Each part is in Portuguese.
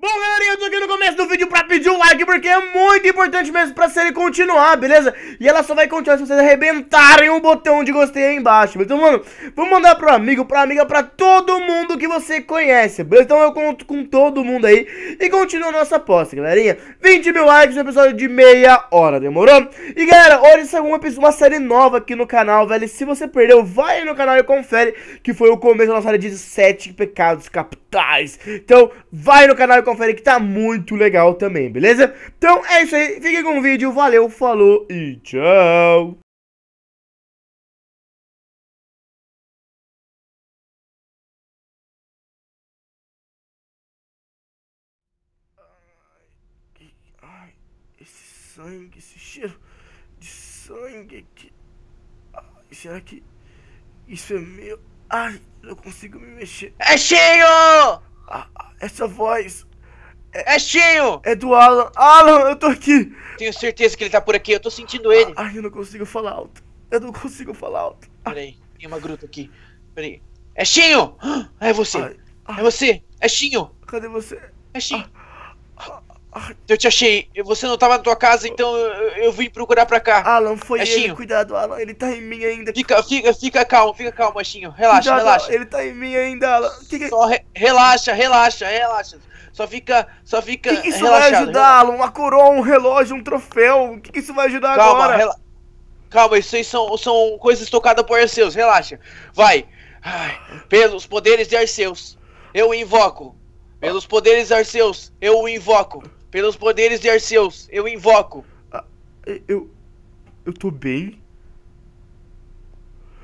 Boom vídeo pra pedir um like, porque é muito importante mesmo pra série continuar, beleza? E ela só vai continuar se vocês arrebentarem o botão de gostei aí embaixo. Então, mano, vou mandar pro amigo, pra amiga, pra todo mundo que você conhece, beleza? Então eu conto com todo mundo aí e continua a nossa aposta, galerinha. 20 mil likes no episódio de meia hora, demorou? E galera, hoje saiu uma, uma série nova aqui no canal, velho. Se você perdeu, vai no canal e confere que foi o começo da nossa série de 7 pecados capitais. Então, vai no canal e confere que tá muito legal também, beleza? Então é isso aí, fique com o vídeo, valeu, falou e tchau! Ai, esse sangue, esse cheiro de sangue que... Ai, será que isso é meu? Ai, não consigo me mexer. É cheio! Ah, ah, essa voz... É Xinho? É do Alan. Alan, eu tô aqui! Tenho certeza que ele tá por aqui, eu tô sentindo ele. Ai, eu não consigo falar alto. Eu não consigo falar alto. Peraí, tem uma gruta aqui. Peraí. É Xinho? Ah, é você! Ai, ai. É você! É Shinho! Cadê você? É Xinho? Ah, eu te achei. Você não tava na tua casa, então eu, eu vim procurar pra cá. Alan, foi Achinho. ele. Cuidado, Alan. Ele tá em mim ainda. Fica, fica, fica calmo, fica calmo, Achinho. Relaxa, Cuidado, relaxa. Ele tá em mim ainda, Alan. Que que... Só re relaxa, relaxa, relaxa. Só fica, só fica que que isso relaxado, vai ajudar, Alan? Uma coroa, um relógio, um troféu. O que, que isso vai ajudar calma, agora? Rela... Calma, isso aí são, são coisas tocadas por Arceus. Relaxa. Vai. Ai, pelos poderes de Arceus, eu invoco. Pelos poderes Arceus, eu o invoco. Pelos poderes de Arceus, eu invoco. Ah, eu. Eu tô bem.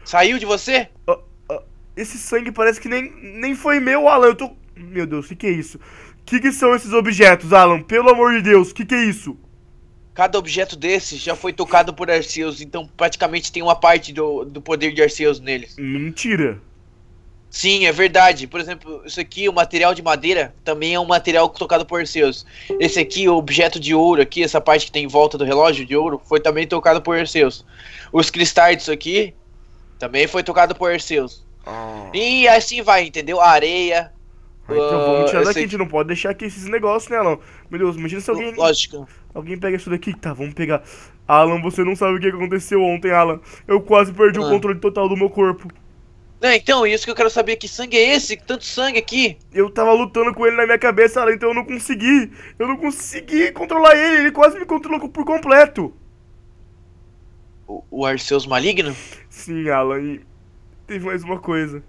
Saiu de você? Ah, ah, esse sangue parece que nem, nem foi meu, Alan. Eu tô. Meu Deus, o que, que é isso? O que, que são esses objetos, Alan? Pelo amor de Deus, o que, que é isso? Cada objeto desses já foi tocado por Arceus, então praticamente tem uma parte do, do poder de Arceus neles. Mentira. Sim, é verdade. Por exemplo, isso aqui, o material de madeira, também é um material tocado por Orfeus. Esse aqui, o objeto de ouro aqui, essa parte que tem em volta do relógio de ouro, foi também tocado por Orfeus. Os cristais disso aqui, também foi tocado por Orfeus. Ah. E assim vai, entendeu? A areia. Ah, então vamos ah, tirar daqui, a gente não pode deixar aqui esses negócios, né, Alan? Meu Deus, imagina se alguém. Lógico. Alguém pega isso daqui. Tá, vamos pegar. Alan, você não sabe o que aconteceu ontem, Alan. Eu quase perdi ah. o controle total do meu corpo. Não, é, então, isso que eu quero saber, que sangue é esse? Tanto sangue aqui. Eu tava lutando com ele na minha cabeça, então eu não consegui. Eu não consegui controlar ele, ele quase me controlou por completo. O, o Arceus maligno? Sim, Alan, e teve mais uma coisa.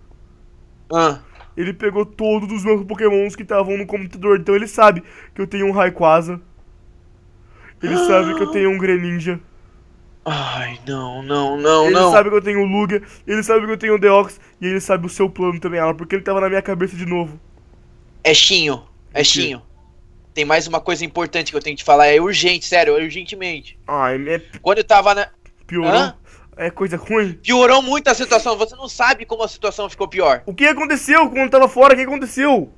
Ah. Ele pegou todos os meus pokémons que estavam no computador, então ele sabe que eu tenho um Rayquaza. Ele ah. sabe que eu tenho um Greninja. Ai, não, não, não, ele não. Ele sabe que eu tenho o Lugia, ele sabe que eu tenho o Deox e ele sabe o seu plano também, Alan, porque ele tava na minha cabeça de novo. É estinho. é Tem mais uma coisa importante que eu tenho que te falar, é urgente, sério, é urgentemente. Ai, ah, é. Quando eu tava na. Piorou? Hã? É coisa ruim? Piorou muito a situação, você não sabe como a situação ficou pior. O que aconteceu quando tava fora? O que aconteceu?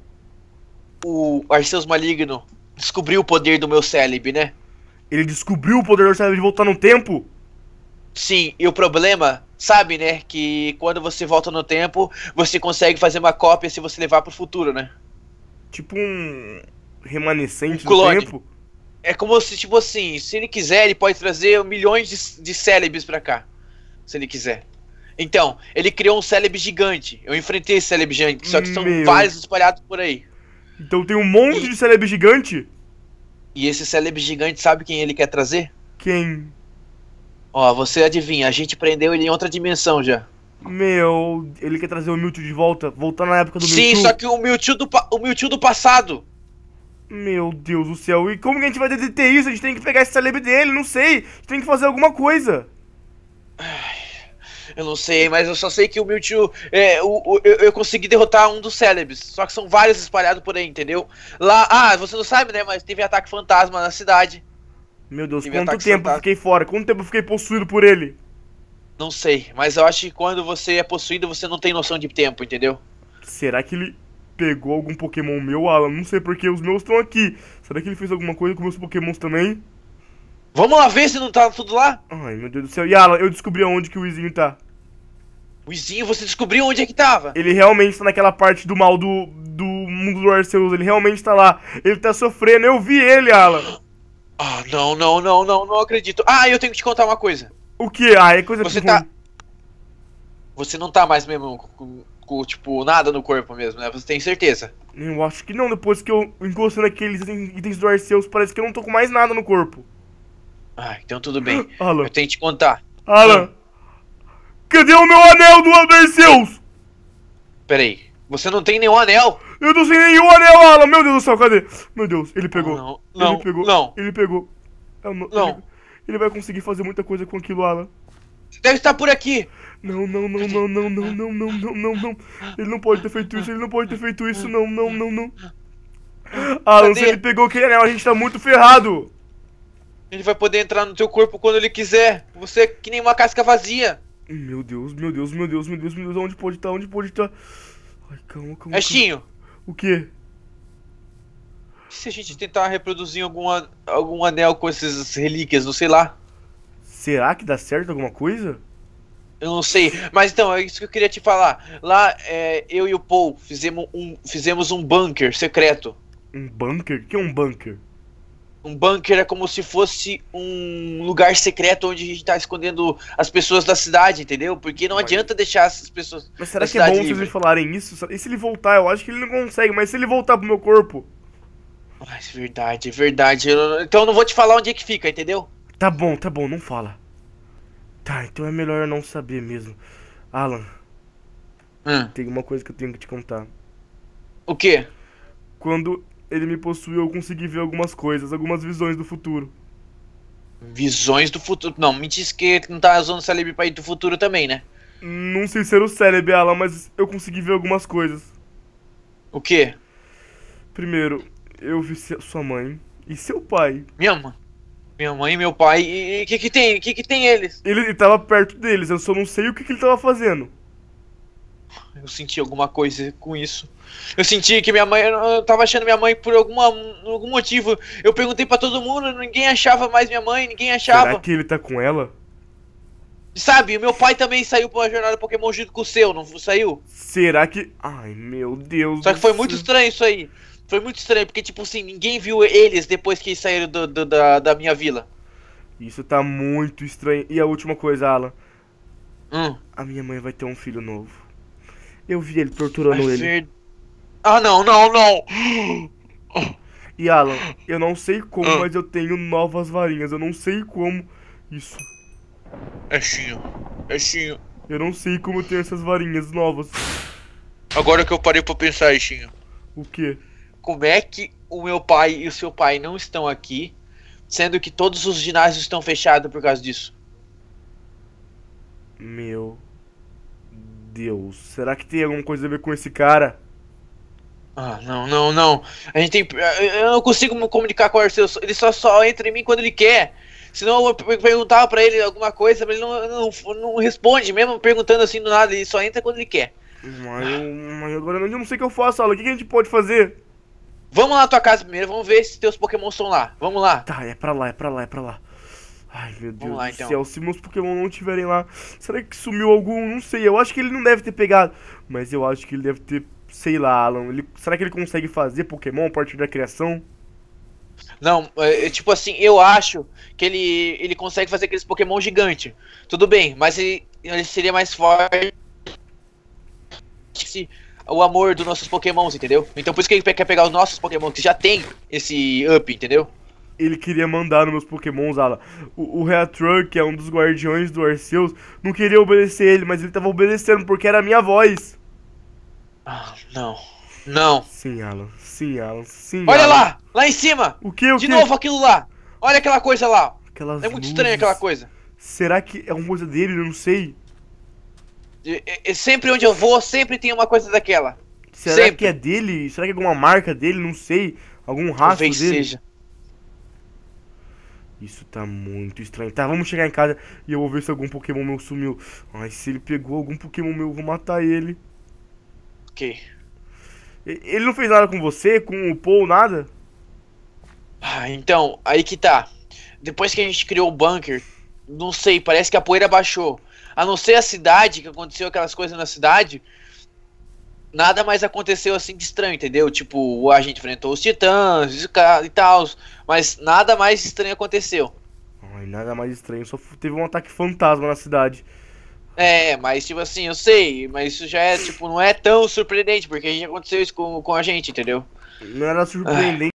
O Arceus Maligno descobriu o poder do meu célebre, né? Ele descobriu o poder do célebre de voltar no tempo? Sim, e o problema, sabe, né? Que quando você volta no tempo, você consegue fazer uma cópia se você levar pro futuro, né? Tipo um remanescente um clone. do tempo? É como se, tipo assim, se ele quiser, ele pode trazer milhões de, de célebres pra cá. Se ele quiser. Então, ele criou um célebre gigante. Eu enfrentei esse célebre gigante, só que são Meu. vários espalhados por aí. Então tem um monte e... de célebre gigante? E esse célebre gigante sabe quem ele quer trazer? Quem? Ó, você adivinha, a gente prendeu ele em outra dimensão já. Meu, ele quer trazer o Mewtwo de volta, voltar na época do Sim, Mewtwo. Sim, só que o Mewtwo, do, o Mewtwo do passado. Meu Deus do céu, e como que a gente vai deter isso? A gente tem que pegar esse celebre dele, não sei. A gente tem que fazer alguma coisa. Eu não sei, mas eu só sei que o Mewtwo. É, o, o, eu, eu, consegui derrotar um dos Celebes. Só que são vários espalhados por aí, entendeu? Lá. Ah, você não sabe, né? Mas teve ataque fantasma na cidade. Meu Deus, quanto tempo eu fiquei fora? Quanto tempo eu fiquei possuído por ele? Não sei, mas eu acho que quando você é possuído, você não tem noção de tempo, entendeu? Será que ele pegou algum Pokémon meu, Alan? Não sei porque os meus estão aqui. Será que ele fez alguma coisa com meus Pokémons também? Vamos lá ver se não tá tudo lá? Ai, meu Deus do céu. E Alan, eu descobri onde que o Izinho tá. O Izinho, você descobriu onde é que tava? Ele realmente tá naquela parte do mal do, do mundo do Arceus. Ele realmente tá lá. Ele tá sofrendo. Eu vi ele, Alan. Ah, não, não, não, não, não acredito. Ah, eu tenho que te contar uma coisa. O que? Ah, é coisa Você tá. Você não tá mais mesmo com, com, tipo, nada no corpo mesmo, né? Você tem certeza? Eu acho que não, depois que eu encosto naqueles itens do Arceus, parece que eu não tô com mais nada no corpo. Ah, então tudo bem. Alan. Eu tenho que te contar. Alan! Hum. Cadê o meu anel do Arceus? Peraí, você não tem nenhum anel! Eu não tenho nenhum anel, Alan! Meu Deus do céu, cadê? Meu Deus, ele pegou. Não, não, ele pegou. Não. Ele pegou. Eu é não. não. Ele, ele, vai conseguir fazer muita coisa com aquilo, Alan. Você deve estar por aqui! Não, não, não, não, não, não, não, não, não, não, não. Ele não pode ter feito isso, ele não pode ter feito isso, não, não, não, não. Alan, cadê? se ele pegou aquele anel, a gente tá muito ferrado! Ele vai poder entrar no teu corpo quando ele quiser. Você é que nem uma casca vazia. Meu Deus, meu Deus, meu Deus, meu Deus, meu Deus, onde pode estar? Tá? Onde pode estar? Tá? Ai, calma, calma. Estinho! O quê? se a gente tentar reproduzir alguma, algum anel com essas relíquias, não sei lá. Será que dá certo alguma coisa? Eu não sei, mas então, é isso que eu queria te falar. Lá, é, eu e o Paul fizemos um, fizemos um bunker secreto. Um bunker? O que é um bunker? Um bunker é como se fosse um lugar secreto onde a gente tá escondendo as pessoas da cidade, entendeu? Porque não Mas... adianta deixar essas pessoas. Mas será que é bom livre? vocês me falarem isso? E se ele voltar? Eu acho que ele não consegue, mas se ele voltar pro meu corpo. Mas ah, é verdade, é verdade. Eu... Então eu não vou te falar onde é que fica, entendeu? Tá bom, tá bom, não fala. Tá, então é melhor eu não saber mesmo. Alan. Hum. Tem uma coisa que eu tenho que te contar. O quê? Quando ele me possuiu, eu consegui ver algumas coisas, algumas visões do futuro. Visões do futuro? Não, me diz que não tá usando o cérebro pra ir do futuro também, né? Não sei ser o cérebro, Alan, mas eu consegui ver algumas coisas. O quê? Primeiro, eu vi sua mãe e seu pai. Minha mãe? Minha mãe meu pai, e o que que tem? O que que tem eles? Ele, ele tava perto deles, eu só não sei o que que ele tava fazendo. Eu senti alguma coisa com isso. Eu senti que minha mãe. Eu tava achando minha mãe por alguma, algum motivo. Eu perguntei para todo mundo, ninguém achava mais minha mãe, ninguém achava. Será que ele tá com ela? Sabe, meu pai também saiu pra jornada Pokémon junto com o seu, não saiu? Será que. Ai, meu Deus. Só que foi muito estranho isso aí. Foi muito estranho, porque, tipo assim, ninguém viu eles depois que saíram do, do, da, da minha vila. Isso tá muito estranho. E a última coisa, Alan. Hum. A minha mãe vai ter um filho novo. Eu vi ele torturando ele. Ah, não, não, não! E Alan, eu não sei como, ah. mas eu tenho novas varinhas. Eu não sei como. Isso. É chinho. É chinho. Eu não sei como eu tenho essas varinhas novas. Agora que eu parei pra pensar, Ichinho. O quê? Como é que o meu pai e o seu pai não estão aqui, sendo que todos os ginásios estão fechados por causa disso? Meu Deus, será que tem alguma coisa a ver com esse cara? Ah, não, não, não. A gente tem. Eu não consigo me comunicar com o Arceu. Ele só, só entra em mim quando ele quer. Senão eu perguntava pra ele alguma coisa, mas ele não, não, não responde, mesmo perguntando assim do nada. Ele só entra quando ele quer. Mas, eu, mas agora eu não sei o que eu faço, Alan. O que, a gente pode fazer? Vamos lá na tua casa primeiro, vamos ver se teus Pokémon estão lá. Vamos lá. Tá, é pra lá, é pra lá, é pra lá. Ai, meu Deus lá, do então. céu, se meus Pokémon não tiverem lá, será que sumiu algum? Não sei, eu acho que ele não deve ter pegado, mas eu acho que ele deve ter, sei lá, Alan, ele, será que ele consegue fazer Pokémon a partir da criação? Não, é, é tipo assim, eu acho que ele, ele consegue fazer aqueles Pokémon gigante. Tudo bem, mas ele, ele seria mais forte se o amor dos nossos Pokémons, entendeu? Então por isso que ele quer pegar os nossos Pokémon que já tem esse up, entendeu? ele queria mandar nos meus pokémons, Ala. O, o Reatrur, que é um dos guardiões do Arceus, não queria obedecer ele, mas ele tava obedecendo porque era a minha voz. Ah, não. Não. Sim, Alan. Sim, Alan. Sim, Olha Alan. lá! Lá em cima! O que? O De quê? novo aquilo lá! Olha aquela coisa lá! Aquelas é muito luzes. estranha aquela coisa. Será que é uma coisa dele? Eu não sei. É, é, sempre onde eu vou, sempre tem uma coisa daquela. Será sempre. que é dele? Será que é alguma marca dele? Não sei. Algum rastro Talvez dele? seja. Isso tá muito estranho. Tá, vamos chegar em casa e eu vou ver se algum Pokémon meu sumiu. Ai, se ele pegou algum Pokémon meu, eu vou matar ele. Ok. Ele não fez nada com você, com o Paul, nada? Ah, então, aí que tá. Depois que a gente criou o bunker, não sei, parece que a poeira baixou. A não ser a cidade, que aconteceu aquelas coisas na cidade, nada mais aconteceu assim de estranho, entendeu? Tipo, a gente enfrentou os titãs e tal, mas nada mais estranho aconteceu. Ai, nada mais estranho, só teve um ataque fantasma na cidade. É, mas tipo assim, eu sei, mas isso já é, tipo, não é tão surpreendente, porque já aconteceu isso com, com a gente, entendeu? Não era surpreendente